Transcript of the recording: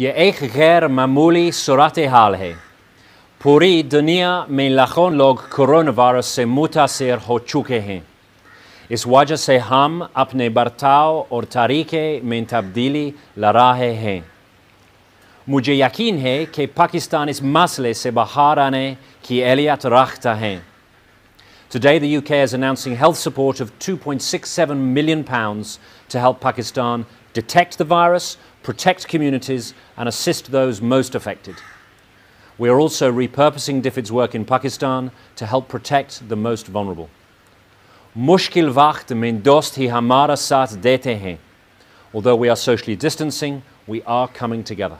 יאגר ממולי סורתי הלהי. פורי דניה מלאכון לוג קורונוורוס מוטסר הוצ'וקהי. Iswaja se ham apne bartao or tarike men tabdili larahe he. Mujhe yakin hai ke Pakistan is masle se baharane ki eliyat rakhta hai. Today, the UK is announcing health support of £2.67 million to help Pakistan detect the virus, protect communities and assist those most affected. We are also repurposing DFID's work in Pakistan to help protect the most vulnerable. Mushkil waqt mein dost hi hamara saath dete hain. Although we are socially distancing, we are coming together.